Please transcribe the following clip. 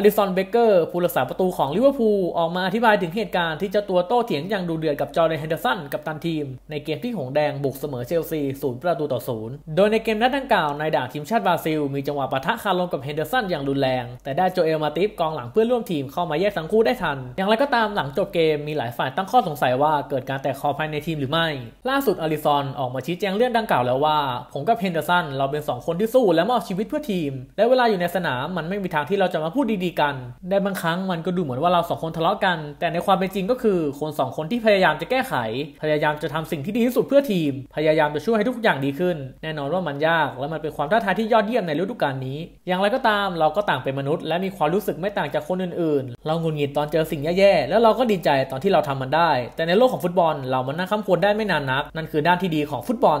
อาริสันเบเกอร์ผู้รักษาประตูของลิเวอร์พูลออกมาอธิบายถึงเหตุการณ์ที่เจ้าตัวโต้เถียงอย่างดูเดือดกับจอร์แดนเฮนเดอร์สันกับตันทีม ในเกมที่หงแดงบุกเสมอเชลซีศูนย์ประตูต่อศูนย์โดยในเกมนัดดังกล่าวนายด่างทีมชาติบราซิลมีจังหวะปะทะคารลมกับเฮนเดอร์สันอย่างรุนแรง แต่ได้โจเอลมาติฟกองหลังเพื่อนร่วมทีมเข้ามาแยกทั้งคู่ได้ทันอย่างไรก็ตามหลังจบเกมมีหลายฝ่ายตั้งข้อสงสัยว่า เกิดการแตกคอภายในทีมหรือไม่ ล่าสุดอาริสันออกมาชี้แจงเรื่องดังกล่าวแล้วว่า ผมกับเฮนเดอร์สันเราเป็น2คนที่สู้และมอบชีวิตเพื่อทีมและเวลาอยู่ในสนามมันไม่มีทางที่เราจะมาพูดดีกันได้บางครั้งมันก็ดูเหมือนว่าเราสองคนทะเลาะกัน แต่ในความเป็นจริงก็คือ คนสองคนที่พยายามจะแก้ไข พยายามจะทำสิ่งที่ดีที่สุดเพื่อทีม พยายามจะช่วยให้ทุกอย่างดีขึ้น แน่นอนว่ามันยาก และมันเป็นความท้าทายที่ยอดเยี่ยมในฤดูกาลนี้ อย่างไรก็ตามเราก็ต่างเป็นมนุษย์และมีความรู้สึกไม่ต่างจากคนอื่นๆ เราหงุดหงิดตอนเจอสิ่งแย่ๆ แล้วเราก็ดีใจตอนที่เราทำมันได้ แต่ในโลกของฟุตบอลเรา มันน่าข้ามควรได้ไม่นานนัก นั่นคือด้านที่ดีของฟุตบอล